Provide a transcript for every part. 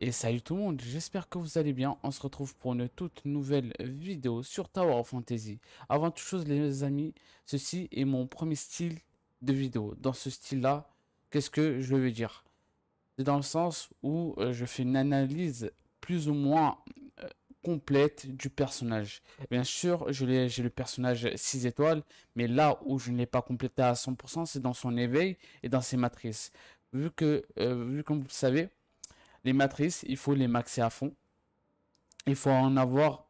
Et salut tout le monde, j'espère que vous allez bien. On se retrouve pour une toute nouvelle vidéo sur Tower of Fantasy. Avant toute chose les amis, ceci est mon premier style de vidéo. Dans ce style là, qu'est-ce que je veux dire C'est dans le sens où euh, je fais une analyse plus ou moins euh, complète du personnage. Bien sûr, je j'ai le personnage 6 étoiles, mais là où je ne l'ai pas complété à 100%, c'est dans son éveil et dans ses matrices. Vu que, euh, vu comme vous le savez, les matrices, il faut les maxer à fond. Il faut en avoir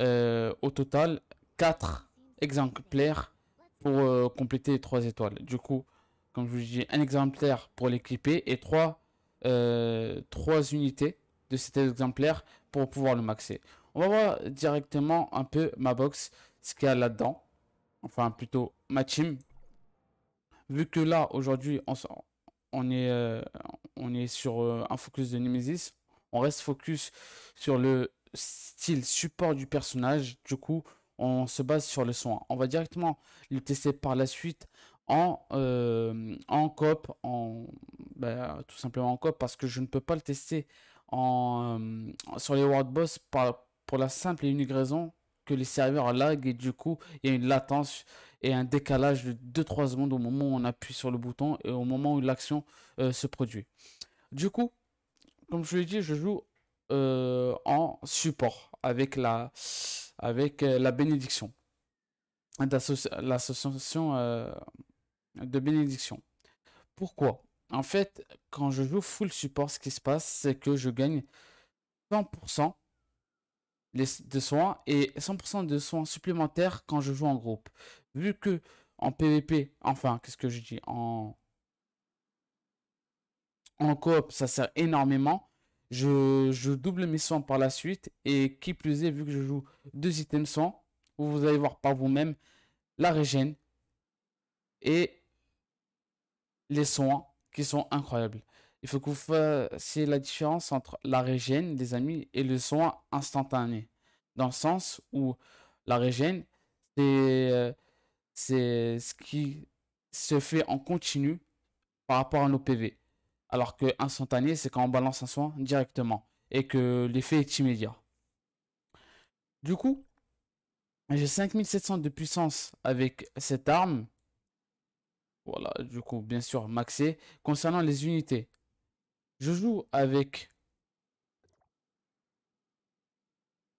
euh, au total 4 exemplaires pour euh, compléter les 3 étoiles. Du coup, comme je vous dis, un exemplaire pour l'équiper et 3, euh, unités de cet exemplaire pour pouvoir le maxer. On va voir directement un peu ma box, ce qu'il y a là-dedans. Enfin, plutôt ma team. Vu que là, aujourd'hui, on, on est, euh, on est sur euh, un focus de Nemesis. On reste focus sur le style support du personnage. Du coup, on se base sur le soin. On va directement le tester par la suite en, euh, en cop, en, bah, tout simplement en cop, parce que je ne peux pas le tester en, sur les World Boss pour la simple et unique raison que les serveurs lag et du coup il y a une latence et un décalage de 2-3 secondes au moment où on appuie sur le bouton et au moment où l'action euh, se produit. Du coup, comme je l'ai dit, je joue euh, en support avec la, avec, euh, la bénédiction, l'association de bénédiction. Pourquoi En fait, quand je joue full support, ce qui se passe, c'est que je gagne 100% les, de soins et 100% de soins supplémentaires quand je joue en groupe. Vu que en PVP, enfin, qu'est-ce que je dis En, en coop, ça sert énormément. Je, je, double mes soins par la suite. Et qui plus est, vu que je joue deux items soins, vous allez voir par vous-même la régène et les soins qui sont incroyables. Il faut que vous fassiez la différence entre la régène, des amis, et le soin instantané. Dans le sens où la régène, c'est euh, ce qui se fait en continu par rapport à nos PV. Alors que instantané, c'est quand on balance un soin directement et que l'effet est immédiat. Du coup, j'ai 5700 de puissance avec cette arme. Voilà, du coup, bien sûr, maxé. Concernant les unités, je joue avec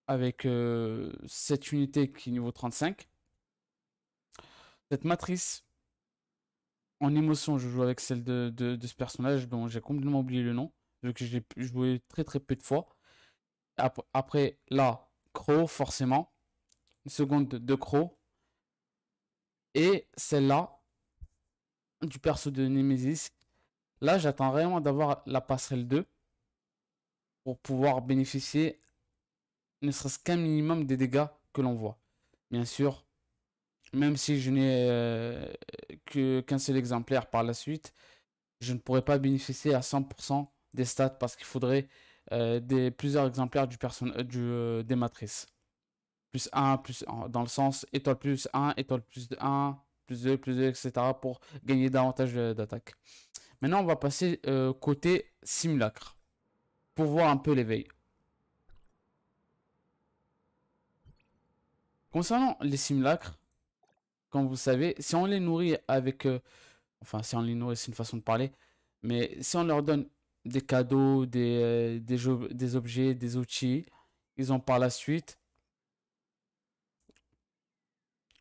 avec euh, cette unité qui est niveau 35. Cette matrice, en émotion, je joue avec celle de, ce personnage dont j'ai complètement oublié le nom, vu que j'ai joué très très peu de fois. Après, la Cro, forcément. Une seconde de, de Et celle-là, du perso de Nemesis, Là, j'attends vraiment d'avoir la passerelle 2 pour pouvoir bénéficier ne serait-ce qu'un minimum des dégâts que l'on voit. Bien sûr, même si je n'ai euh, que qu'un seul exemplaire par la suite, je ne pourrais pas bénéficier à 100% des stats parce qu'il faudrait euh, des, plusieurs exemplaires du euh, du, des matrices. Plus 1, plus dans le sens étoile plus 1, étoile plus 1, plus 2, plus 2, etc. pour gagner davantage d'attaque. Maintenant, on va passer euh, côté simulacre pour voir un peu l'éveil. Concernant les simulacres, comme vous savez, si on les nourrit avec... Euh, enfin, si on les nourrit, c'est une façon de parler. Mais si on leur donne des cadeaux, des euh, objets, des outils, ils ont par la suite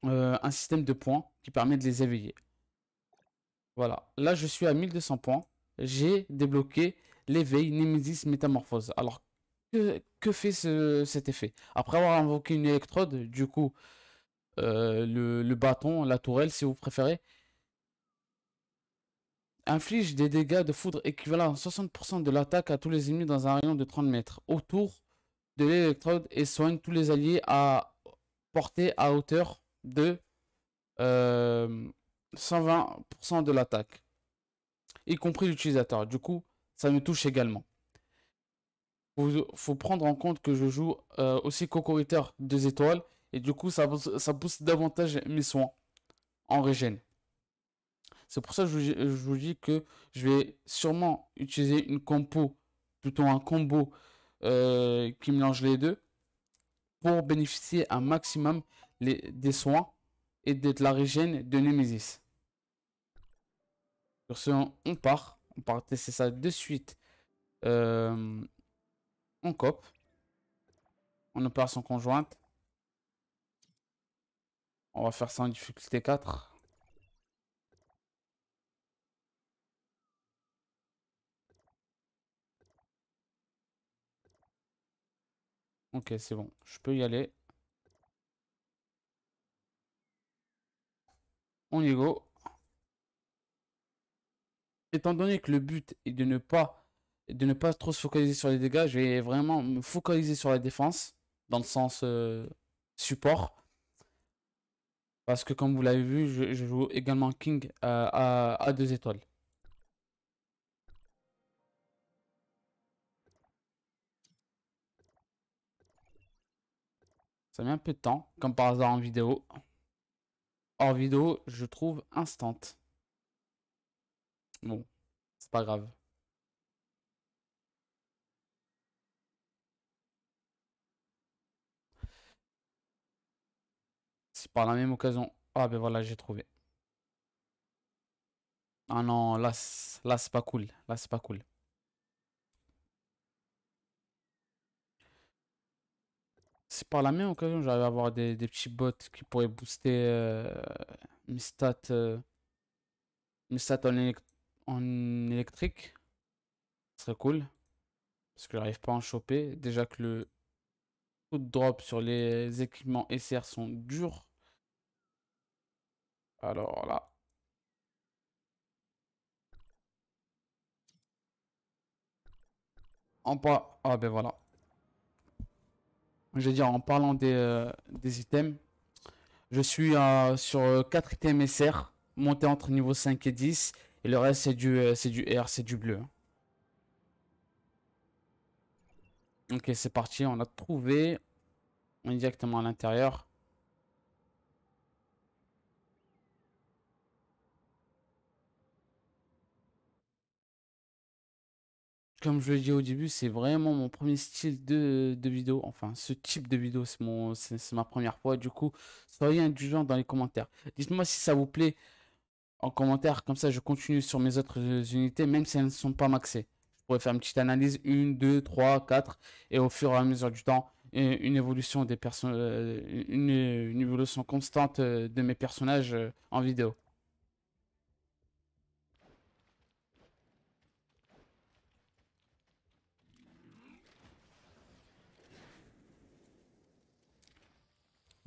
un système de points qui permet de les éveiller. Voilà, là je suis à 1200 points. J'ai débloqué l'éveil Nemesis Métamorphose. Alors, que, fait cet effet Après avoir invoqué une électrode, du coup, euh, le, bâton, la tourelle si vous préférez, inflige des dégâts de foudre équivalent à 60% de l'attaque à tous les ennemis dans un rayon de 30 mètres autour de l'électrode et soigne tous les alliés à portée à hauteur de... Euh, 120% de l'attaque, y compris l'utilisateur. Du coup, ça me touche également. il faut prendre en compte que je joue euh, aussi Cocoriteur 2 étoiles, et du coup, ça, ça pousse davantage mes soins en régène. C'est pour ça que je, vous dis que je vais sûrement utiliser une compo, plutôt un combo euh, qui mélange les deux, pour bénéficier un maximum des soins et d'être la régène de Nemesis. Sur ce, on part. On part tester ça de suite On euh, en COP. On son conjointe. On va faire ça en difficulté 4. Ok, c'est bon. Je peux y aller. on y go. Étant donné que le but est de ne pas, de ne pas trop se focaliser sur les dégâts, je vais vraiment me focaliser sur la défense, dans le sens euh, support. Parce que comme vous l'avez vu, je, joue également King euh, à, à deux étoiles. Ça met un peu de temps, comme par hasard en vidéo vidéo, je trouve instant. Bon, c'est pas grave. C'est par la même occasion. Ah ben voilà, j'ai trouvé. Ah non, là, là c'est pas cool. Là c'est pas cool. C'est par la même occasion j'arrive à avoir des, petits bots qui pourraient booster euh, mes stats, euh, mes stats en, électrique, ce serait cool. Parce que j'arrive pas à en choper. Déjà que le drop sur les équipements SR sont durs. Alors là. En pas. Ah ben voilà je veux dire, en parlant des, euh, items, je suis euh, sur 4 euh, items SR, monté entre niveau 5 et 10, et le reste c'est du, c'est du R, c'est du bleu. Ok, c'est parti, on a trouvé, on est directement à l'intérieur. comme je le dis au début, c'est vraiment mon premier style de, vidéo. Enfin, ce type de vidéo, c'est mon, c'est ma première fois. Du coup, soyez indulgents dans les commentaires. Dites-moi si ça vous plaît en commentaire. Comme ça, je continue sur mes autres euh, unités, même si elles ne sont pas maxées. Je pourrais faire une petite analyse, une, deux, trois, quatre, et au fur et à mesure du temps, euh, une évolution des personnes, euh, une, évolution constante de mes personnages en vidéo.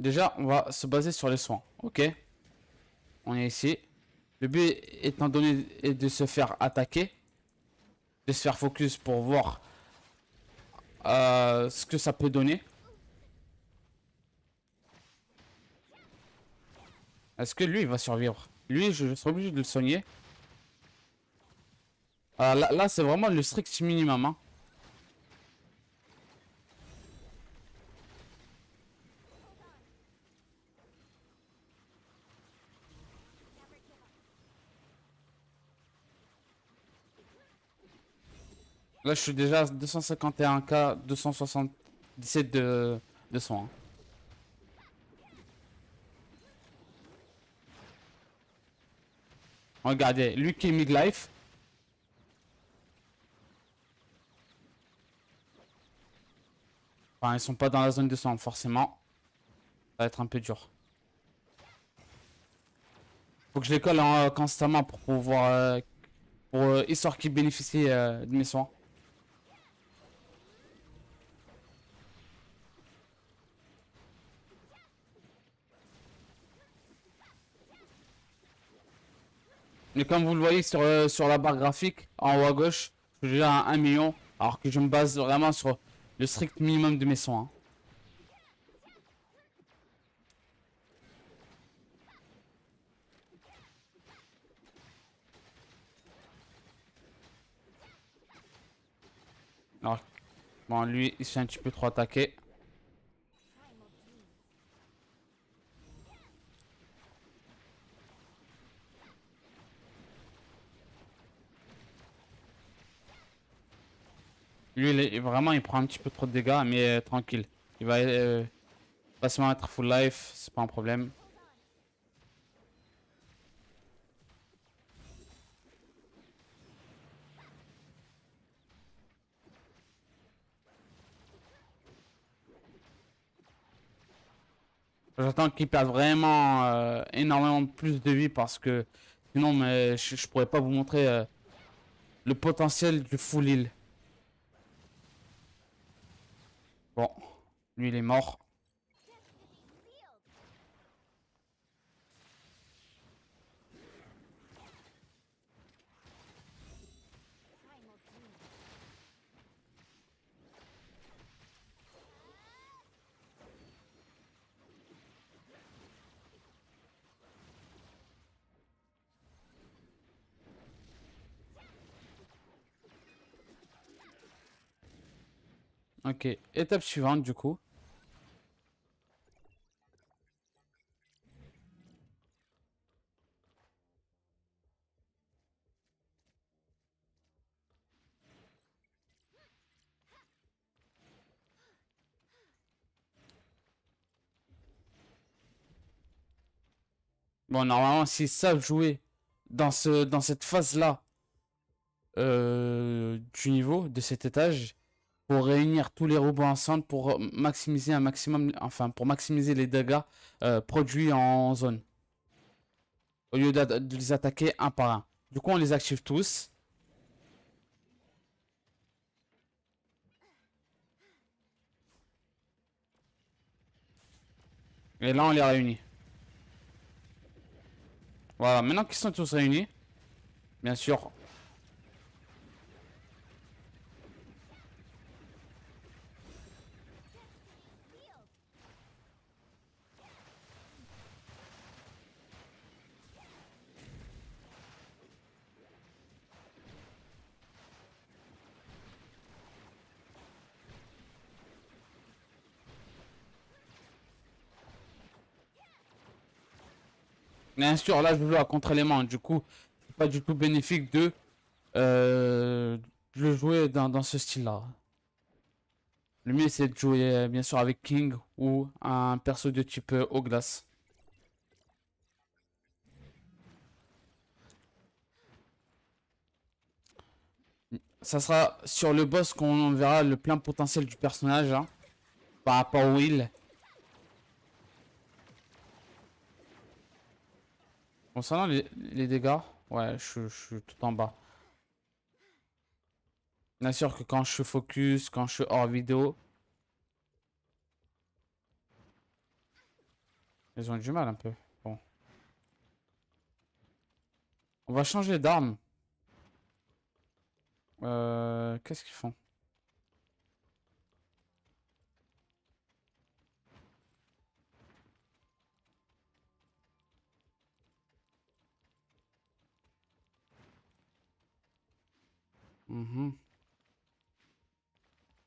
Déjà, on va se baser sur les soins, ok On est ici. Le but étant donné est de se faire attaquer, de se faire focus pour voir euh, ce que ça peut donner. Est-ce que lui il va survivre Lui je, serai obligé de le soigner. Euh, là, là c'est vraiment le strict minimum. Hein. Là, je suis déjà à 251K, 277 de, de soins. Hein. Regardez, lui qui est midlife. Enfin, ils sont pas dans la zone de soins forcément. Ça va être un peu dur. Faut que je les colle hein, constamment pour pouvoir... Euh, pour euh, histoire qu'ils bénéficient euh, de mes soins. Mais comme vous le voyez sur, euh, sur la barre graphique, en haut à gauche, je suis déjà à 1 million. Alors que je me base vraiment sur le strict minimum de mes soins. bon, lui, il s'est un petit peu trop attaqué. Vraiment il prend un petit peu trop de dégâts, mais euh, tranquille. Il va, facilement euh, être full life, c'est pas un problème. J'attends qu'il perde vraiment euh, énormément plus de vie parce que sinon mais je, pourrais pas vous montrer le potentiel du full heal. Bon, lui il est mort. Ok, étape suivante du coup. Bon, normalement, s'ils savent jouer dans, ce, dans cette phase-là euh, du niveau, de cet étage, pour réunir tous les robots ensemble pour euh, maximiser un maximum, enfin pour maximiser les dégâts euh, produits en zone. Au lieu de, de, les attaquer un par un. Du coup on les active tous. Et là on les réunit. Voilà, maintenant qu'ils sont tous réunis, bien sûr, Bien sûr, là, je joue à contre-élément. Du coup, c'est pas du tout bénéfique de le euh, jouer dans, ce style-là. Le mieux, c'est de jouer, euh, bien sûr, avec King ou un perso de type au euh, glace. Ça sera sur le boss qu'on verra le plein potentiel du personnage hein, par rapport au Will. Concernant les, dégâts, ouais, je, suis tout en bas. Bien sûr que quand je suis focus, quand je suis hors vidéo, ils ont du mal un peu. Bon. On va changer d'arme. Euh, Qu'est-ce qu'ils font Mm-hmm.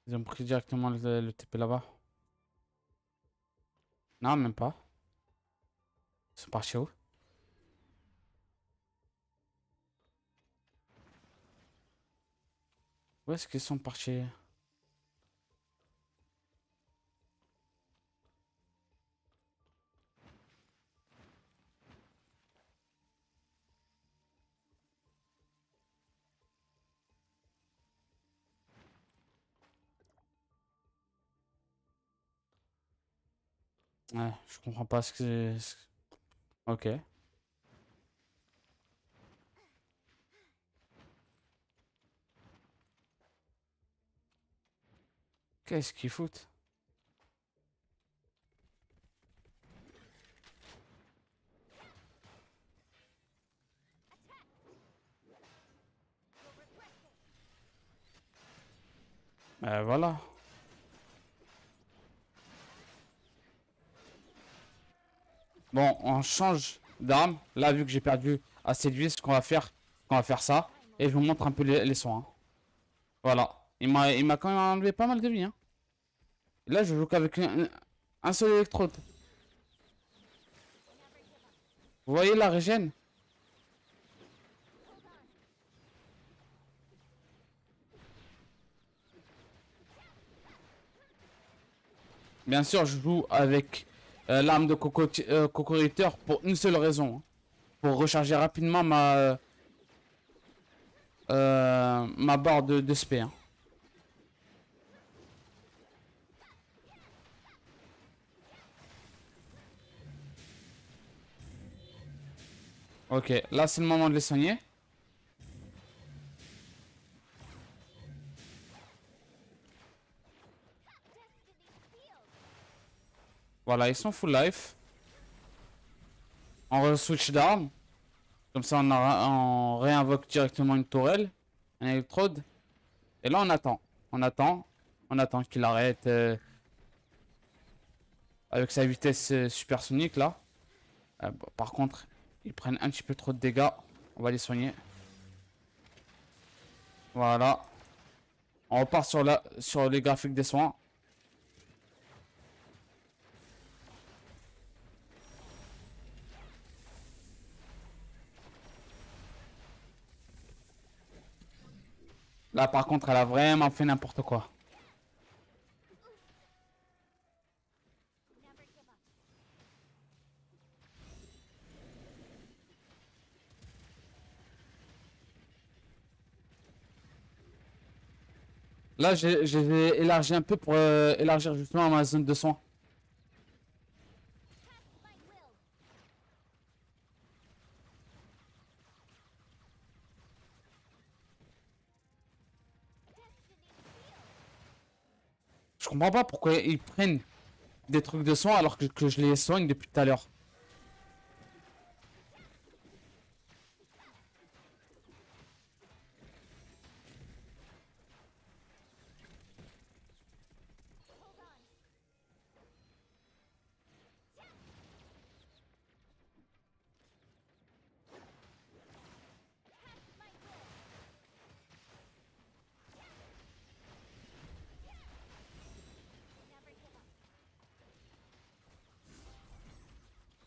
Ils ont pris directement le, le TP là-bas. Non, même pas. Ils sont partis où Où est-ce qu'ils sont partis je comprends pas ce que... Ok. Qu'est-ce qu'ils foutent Mais euh, voilà. Bon, on change d'arme. Là, vu que j'ai perdu assez de ce qu'on va faire, qu'on va faire ça. Et je vous montre un peu les, soins. Hein. Voilà. Il m'a quand même enlevé pas mal de vie. Hein. Là, je joue qu'avec un, un, seul électrode. Vous voyez la régène Bien sûr, je joue avec euh, l'arme de coco euh, pour une seule raison. Hein. Pour recharger rapidement ma, euh, euh, ma barre de, hein. Ok, là c'est le moment de les soigner. Voilà, ils sont full life. On re-switch d'armes. Comme ça, on, réinvoque directement une tourelle, un électrode. Et là, on attend. On attend. On attend qu'il arrête. Euh, avec sa vitesse euh, supersonique, là. Euh, par contre, ils prennent un petit peu trop de dégâts. On va les soigner. Voilà. On repart sur, la, sur les graphiques des soins. Là, par contre, elle a vraiment fait n'importe quoi. Là, j'ai élargi un peu pour euh, élargir justement ma zone de soins. comprends pas pourquoi ils prennent des trucs de soins alors que, que je les soigne depuis tout à l'heure.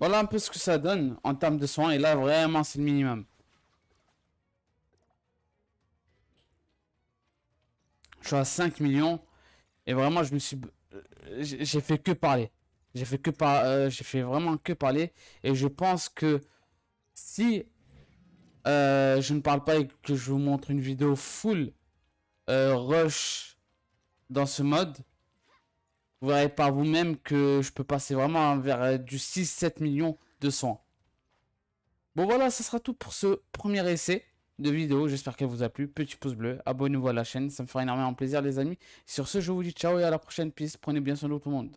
Voilà un peu ce que ça donne en termes de soins. Et là, vraiment, c'est le minimum. Je suis à 5 millions. Et vraiment, je me suis... Euh, j'ai fait que parler. J'ai fait que euh, J'ai fait vraiment que parler. Et je pense que si euh, je ne parle pas et que je vous montre une vidéo full rush dans ce mode, vous verrez par vous-même que je peux passer vraiment vers euh, du 6-7 millions de soins. Bon voilà, ce sera tout pour ce premier essai de vidéo. J'espère qu'elle vous a plu. Petit pouce bleu, abonnez-vous à la chaîne, ça me fera énormément plaisir les amis. Sur ce, je vous dis ciao et à la prochaine. piste. prenez bien soin de tout le monde.